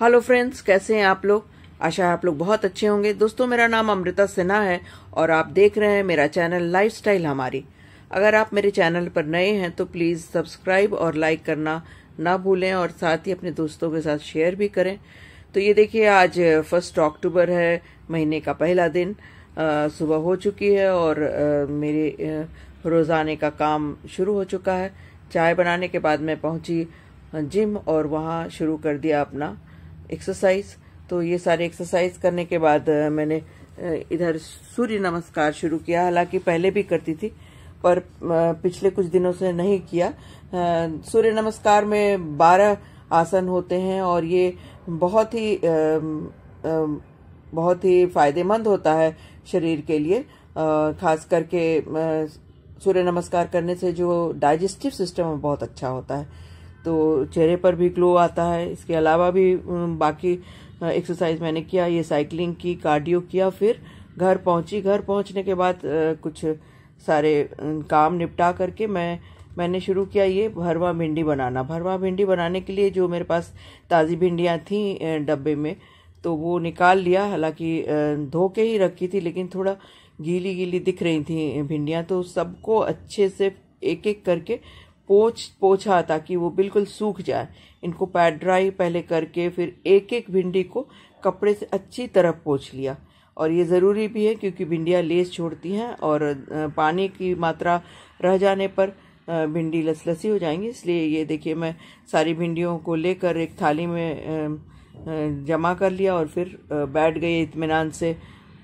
hello friends कैसे हैं आप लोग आशा है आप लोग बहुत अच्छे होंगे दोस्तों मेरा नाम अमृता सिन्हा है और आप देख रहे हैं मेरा चैनल लाइफस्टाइल हमारी अगर आप मेरे चैनल पर नए हैं तो प्लीज़ सब्सक्राइब और लाइक करना ना भूलें और साथ ही अपने दोस्तों के साथ शेयर भी करें तो ये देखिए आज फर्स्ट अक्टूबर है महीने का पहला दिन आ, सुबह हो चुकी है और आ, मेरे रोज़ाने का काम शुरू हो चुका है चाय बनाने के बाद मैं पहुंची जिम और वहाँ शुरू कर दिया अपना एक्सरसाइज तो ये सारे एक्सरसाइज करने के बाद मैंने इधर सूर्य नमस्कार शुरू किया हालांकि पहले भी करती थी पर पिछले कुछ दिनों से नहीं किया सूर्य नमस्कार में बारह आसन होते हैं और ये बहुत ही बहुत ही फायदेमंद होता है शरीर के लिए खास करके सूर्य नमस्कार करने से जो डाइजेस्टिव सिस्टम है बहुत अच्छा होता है तो चेहरे पर भी ग्लो आता है इसके अलावा भी बाकी एक्सरसाइज मैंने किया ये साइकिलिंग की कार्डियो किया फिर घर पहुंची घर पहुंचने के बाद कुछ सारे काम निपटा करके मैं मैंने शुरू किया ये भरवा भिंडी बनाना भरवा भिंडी बनाने के लिए जो मेरे पास ताज़ी भिंडियाँ थी डब्बे में तो वो निकाल लिया हालांकि धो के ही रखी थी लेकिन थोड़ा गीली गीली दिख रही थी भिंडियाँ तो सबको अच्छे से एक एक करके पोछ पोछा ताकि वो बिल्कुल सूख जाए इनको पैड ड्राई पहले करके फिर एक एक भिंडी को कपड़े से अच्छी तरह पोछ लिया और ये ज़रूरी भी है क्योंकि भिंडियाँ लेस छोड़ती हैं और पानी की मात्रा रह जाने पर भिंडी लसलसी हो जाएंगी इसलिए ये देखिए मैं सारी भिंडियों को लेकर एक थाली में जमा कर लिया और फिर बैठ गई इतमान से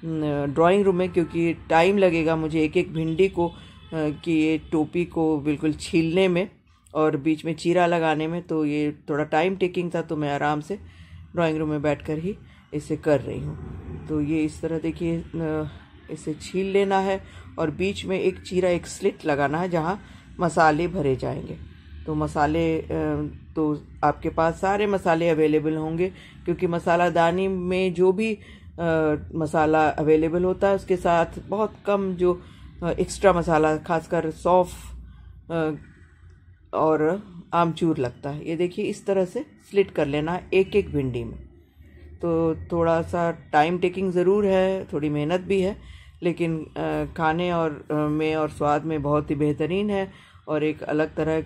ड्राइंग रूम में क्योंकि टाइम लगेगा मुझे एक एक भिंडी को कि ये टोपी को बिल्कुल छीलने में और बीच में चीरा लगाने में तो ये थोड़ा टाइम टेकिंग था तो मैं आराम से ड्राइंग रूम में बैठ कर ही इसे कर रही हूँ तो ये इस तरह देखिए इसे छील लेना है और बीच में एक चीरा एक स्लिट लगाना है जहाँ मसाले भरे जाएंगे तो मसाले तो आपके पास सारे मसाले अवेलेबल होंगे क्योंकि मसाला दानी में जो भी आ, मसाला अवेलेबल होता है उसके साथ बहुत कम जो एक्स्ट्रा मसाला खासकर सौफ और आमचूर लगता है ये देखिए इस तरह से स्लिट कर लेना एक एक भिंडी में तो थोड़ा सा टाइम टेकिंग ज़रूर है थोड़ी मेहनत भी है लेकिन खाने और में और स्वाद में बहुत ही बेहतरीन है और एक अलग तरह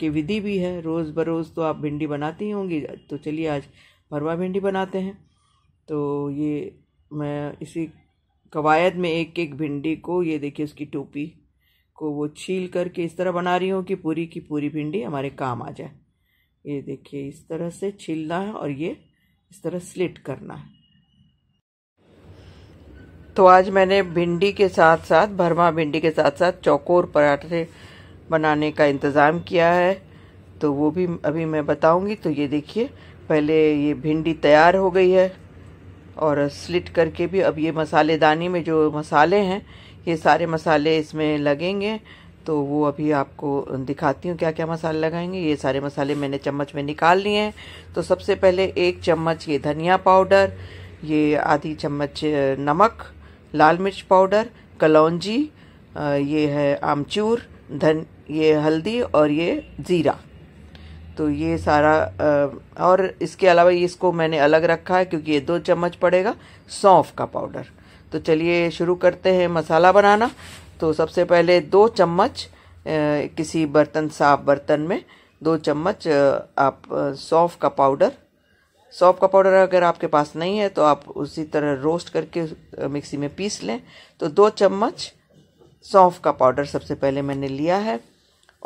की विधि भी है रोज़ बरोज़ तो आप भिंडी बनाती ही होंगी तो चलिए आज भरवा भिंडी बनाते हैं तो ये मैं इसी कवायद में एक एक भिंडी को ये देखिए उसकी टोपी को वो छील करके इस तरह बना रही हूँ कि पूरी की पूरी भिंडी हमारे काम आ जाए ये देखिए इस तरह से छीलना है और ये इस तरह स्लिट करना है तो आज मैंने भिंडी के साथ साथ भरमा भिंडी के साथ साथ चौकोर पराठे बनाने का इंतज़ाम किया है तो वो भी अभी मैं बताऊंगी तो ये देखिए पहले ये भिंडी तैयार हो गई है और स्लिट करके भी अब ये मसालेदानी में जो मसाले हैं ये सारे मसाले इसमें लगेंगे तो वो अभी आपको दिखाती हूँ क्या क्या मसाले लगाएंगे ये सारे मसाले मैंने चम्मच में निकाल लिए हैं तो सबसे पहले एक चम्मच ये धनिया पाउडर ये आधी चम्मच नमक लाल मिर्च पाउडर कलौजी ये है आमचूर धन ये हल्दी और ये ज़ीरा तो ये सारा और इसके अलावा इसको मैंने अलग रखा है क्योंकि ये दो चम्मच पड़ेगा सौंफ का पाउडर तो चलिए शुरू करते हैं मसाला बनाना तो सबसे पहले दो चम्मच किसी बर्तन साफ बर्तन में दो चम्मच आप सौंफ का पाउडर सौंफ का पाउडर अगर आपके पास नहीं है तो आप उसी तरह रोस्ट करके मिक्सी में पीस लें तो दो चम्मच सौंफ का पाउडर सबसे पहले मैंने लिया है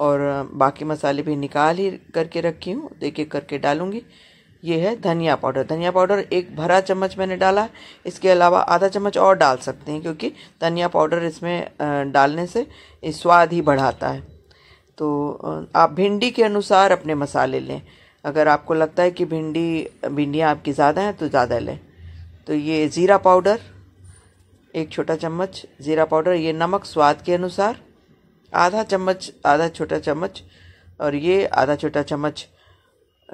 और बाकी मसाले भी निकाल ही करके रखी हूँ एक एक करके डालूँगी ये है धनिया पाउडर धनिया पाउडर एक भरा चम्मच मैंने डाला इसके अलावा आधा चम्मच और डाल सकते हैं क्योंकि धनिया पाउडर इसमें डालने से इस स्वाद ही बढ़ाता है तो आप भिंडी के अनुसार अपने मसाले लें अगर आपको लगता है कि भिंडी भिंडियाँ आपकी ज़्यादा हैं तो ज़्यादा लें तो ये ज़ीरा पाउडर एक छोटा चम्मच ज़ीरा पाउडर ये नमक स्वाद के अनुसार आधा चम्मच आधा छोटा चम्मच और ये आधा छोटा चम्मच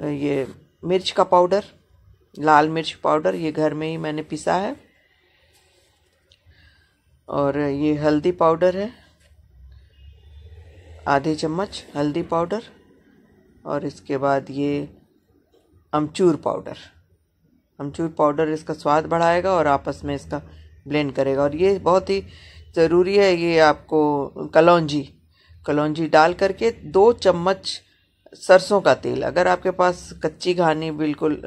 ये मिर्च का पाउडर लाल मिर्च पाउडर ये घर में ही मैंने पिसा है और ये हल्दी पाउडर है आधे चम्मच हल्दी पाउडर और इसके बाद ये अमचूर पाउडर अमचूर पाउडर इसका स्वाद बढ़ाएगा और आपस में इसका ब्लेंड करेगा और ये बहुत ही ज़रूरी है ये आपको कलौंजी कलौजी डाल करके दो चम्मच सरसों का तेल अगर आपके पास कच्ची घानी बिल्कुल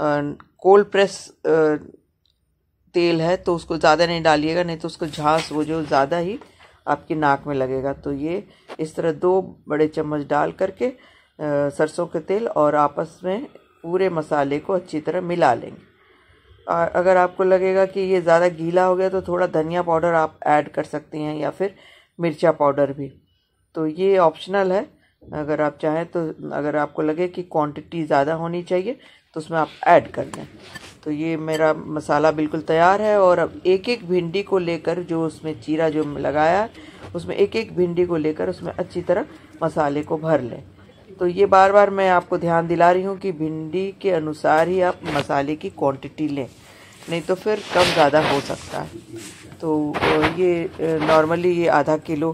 कोल्ड प्रेस आ, तेल है तो उसको ज़्यादा नहीं डालिएगा नहीं तो उसको झांस वो जो ज़्यादा ही आपकी नाक में लगेगा तो ये इस तरह दो बड़े चम्मच डाल करके सरसों के तेल और आपस में पूरे मसाले को अच्छी तरह मिला लेंगे अगर आपको लगेगा कि ये ज़्यादा गीला हो गया तो थोड़ा धनिया पाउडर आप ऐड कर सकते हैं या फिर मिर्चा पाउडर भी तो ये ऑप्शनल है अगर आप चाहें तो अगर आपको लगे कि क्वांटिटी ज़्यादा होनी चाहिए तो उसमें आप ऐड कर दें तो ये मेरा मसाला बिल्कुल तैयार है और अब एक एक भिंडी को लेकर जो उसमें चीरा जो लगाया है उसमें एक एक भिंडी को लेकर उसमें अच्छी तरह मसाले को भर लें तो ये बार बार मैं आपको ध्यान दिला रही हूँ कि भिंडी के अनुसार ही आप मसाले की क्वांटिटी लें नहीं तो फिर कम ज़्यादा हो सकता है तो ये नॉर्मली ये आधा किलो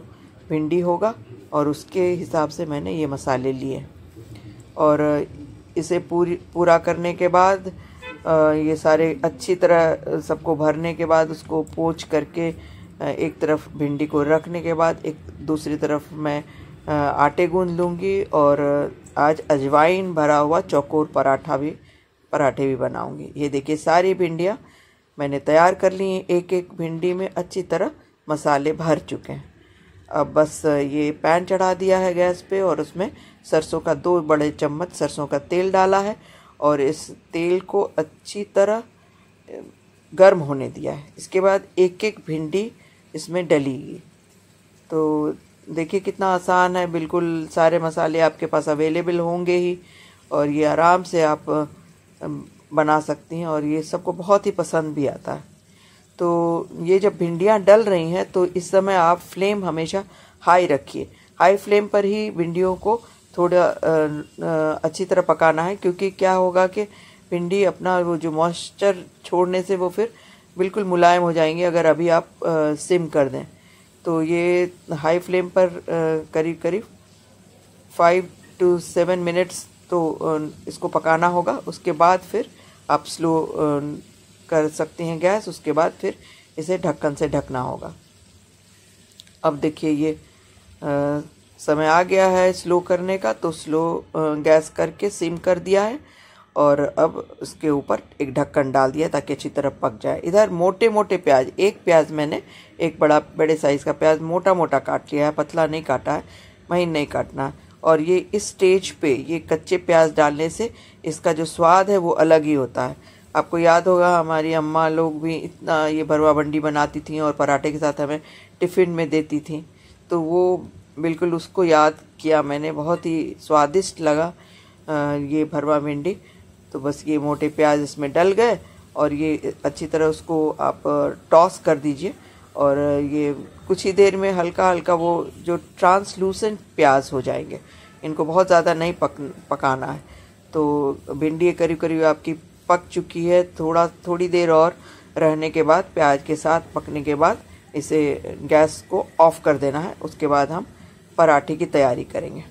भिंडी होगा और उसके हिसाब से मैंने ये मसाले लिए और इसे पूरी पूरा करने के बाद ये सारे अच्छी तरह सबको भरने के बाद उसको पोच करके एक तरफ भिंडी को रखने के बाद एक दूसरी तरफ मैं आटे गूंद लूँगी और आज अजवाइन भरा हुआ चौकोर पराठा भी पराठे भी बनाऊँगी ये देखिए सारी भिंडियाँ मैंने तैयार कर ली हैं एक एक भिंडी में अच्छी तरह मसाले भर चुके हैं अब बस ये पैन चढ़ा दिया है गैस पे और उसमें सरसों का दो बड़े चम्मच सरसों का तेल डाला है और इस तेल को अच्छी तरह गर्म होने दिया है इसके बाद एक एक भिंडी इसमें डलेगी तो देखिए कितना आसान है बिल्कुल सारे मसाले आपके पास अवेलेबल होंगे ही और ये आराम से आप बना सकती हैं और ये सबको बहुत ही पसंद भी आता है तो ये जब भिंडियाँ डल रही हैं तो इस समय आप फ्लेम हमेशा हाई रखिए हाई फ्लेम पर ही भिंडियों को थोड़ा अच्छी तरह पकाना है क्योंकि क्या होगा कि भिंडी अपना वो जो मॉइस्चर छोड़ने से वो फिर बिल्कुल मुलायम हो जाएंगे अगर अभी आप सिम कर दें तो ये हाई फ्लेम पर करीब करीब फाइव टू सेवन मिनट्स तो इसको पकाना होगा उसके बाद फिर आप स्लो कर सकते हैं गैस उसके बाद फिर इसे ढक्कन से ढकना होगा अब देखिए ये आ, समय आ गया है स्लो करने का तो स्लो गैस करके सिम कर दिया है और अब उसके ऊपर एक ढक्कन डाल दिया ताकि अच्छी तरह पक जाए इधर मोटे मोटे प्याज एक प्याज मैंने एक बड़ा बड़े साइज़ का प्याज मोटा मोटा काट लिया है पतला नहीं काटा है महीन नहीं काटना और ये इस स्टेज पे ये कच्चे प्याज डालने से इसका जो स्वाद है वो अलग ही होता है आपको याद होगा हमारी अम्मा लोग भी इतना ये भरवा बंडी बनाती थी और पराठे के साथ हमें टिफ़िन में देती थी तो वो बिल्कुल उसको याद किया मैंने बहुत ही स्वादिष्ट लगा ये भरवा भिंडी तो बस ये मोटे प्याज इसमें डल गए और ये अच्छी तरह उसको आप टॉस कर दीजिए और ये कुछ ही देर में हल्का हल्का वो जो ट्रांसलूसेंट प्याज हो जाएंगे इनको बहुत ज़्यादा नहीं पक पकाना है तो भिंडी करीब करीब आपकी पक चुकी है थोड़ा थोड़ी देर और रहने के बाद प्याज के साथ पकने के बाद इसे गैस को ऑफ़ कर देना है उसके बाद हम पराठे की तैयारी करेंगे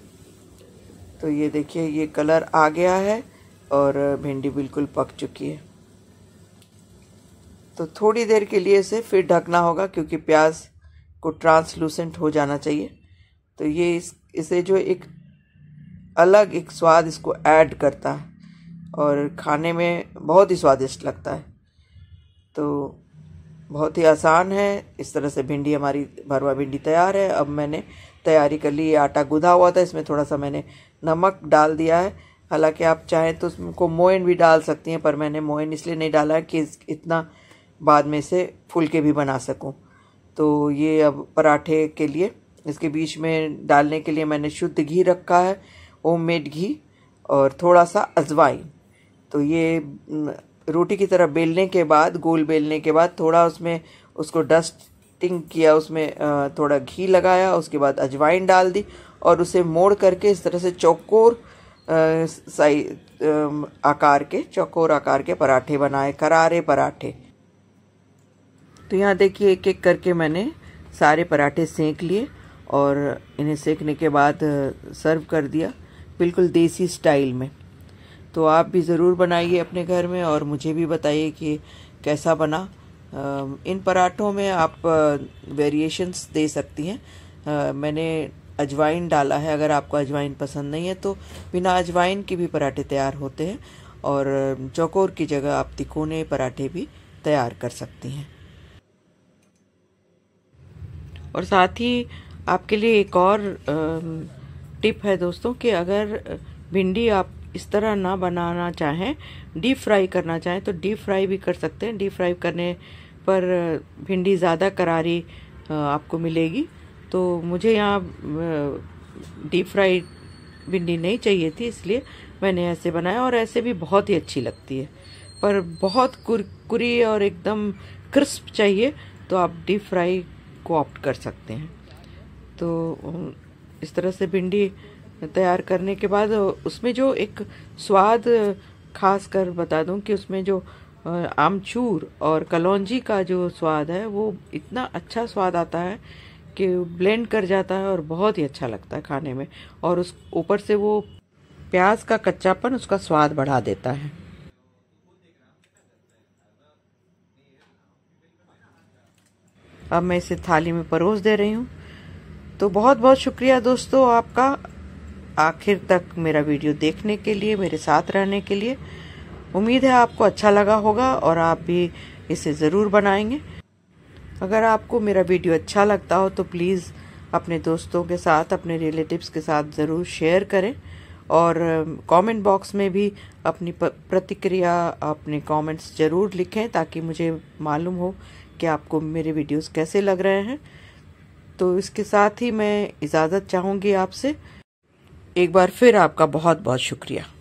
तो ये देखिए ये कलर आ गया है और भिंडी बिल्कुल पक चुकी है तो थोड़ी देर के लिए इसे फिर ढकना होगा क्योंकि प्याज को ट्रांसलूसेंट हो जाना चाहिए तो ये इस इसे जो एक अलग एक स्वाद इसको ऐड करता है और खाने में बहुत ही स्वादिष्ट लगता है तो बहुत ही आसान है इस तरह से भिंडी हमारी भरवा भिंडी तैयार है अब मैंने तैयारी कर ली आटा गुदा हुआ था इसमें थोड़ा सा मैंने नमक डाल दिया है हालांकि आप चाहें तो उसको मोइन भी डाल सकती हैं पर मैंने मोइन इसलिए नहीं डाला कि इतना बाद में से फुलके भी बना सकूं तो ये अब पराठे के लिए इसके बीच में डालने के लिए मैंने शुद्ध घी रखा है होम मेड घी और थोड़ा सा अजवाइन तो ये रोटी की तरह बेलने के बाद गोल बेलने के बाद थोड़ा उसमें उसको डस्टिंग किया उसमें थोड़ा घी लगाया उसके बाद अजवाइन डाल दी और उसे मोड़ करके इस तरह से चौकोर आकार के चौकोर आकार के पराठे बनाए करारे पराठे तो यहाँ देखिए एक एक करके मैंने सारे पराठे सेंक लिए और इन्हें सेकने के बाद सर्व कर दिया बिल्कुल देसी स्टाइल में तो आप भी ज़रूर बनाइए अपने घर में और मुझे भी बताइए कि कैसा बना इन पराठों में आप वेरिएशंस दे सकती हैं मैंने अजवाइन डाला है अगर आपको अजवाइन पसंद नहीं है तो बिना अजवाइन के भी पराठे तैयार होते हैं और चौकोर की जगह आप तिकोने पराठे भी तैयार कर सकती हैं और साथ ही आपके लिए एक और टिप है दोस्तों कि अगर भिंडी आप इस तरह ना बनाना चाहें डीप फ्राई करना चाहें तो डीप फ्राई भी कर सकते हैं डीप फ्राई करने पर भिंडी ज़्यादा करारी आपको मिलेगी तो मुझे यहाँ डीप फ्राइड भिंडी नहीं चाहिए थी इसलिए मैंने ऐसे बनाया और ऐसे भी बहुत ही अच्छी लगती है पर बहुत कुरकुरी और एकदम क्रिस्प चाहिए तो आप डीप फ्राई को ऑप्ट कर सकते हैं तो इस तरह से भिंडी तैयार करने के बाद उसमें जो एक स्वाद खास कर बता दूं कि उसमें जो आमचूर और कलौंजी का जो स्वाद है वो इतना अच्छा स्वाद आता है के ब्लेंड कर जाता है और बहुत ही अच्छा लगता है खाने में और उस ऊपर से वो प्याज का कच्चापन उसका स्वाद बढ़ा देता है अब मैं इसे थाली में परोस दे रही हूँ तो बहुत बहुत शुक्रिया दोस्तों आपका आखिर तक मेरा वीडियो देखने के लिए मेरे साथ रहने के लिए उम्मीद है आपको अच्छा लगा होगा और आप भी इसे ज़रूर बनाएंगे अगर आपको मेरा वीडियो अच्छा लगता हो तो प्लीज़ अपने दोस्तों के साथ अपने रिलेटिव्स के साथ ज़रूर शेयर करें और कमेंट बॉक्स में भी अपनी प्रतिक्रिया अपने कमेंट्स ज़रूर लिखें ताकि मुझे मालूम हो कि आपको मेरे वीडियोस कैसे लग रहे हैं तो इसके साथ ही मैं इजाज़त चाहूँगी आपसे एक बार फिर आपका बहुत बहुत शुक्रिया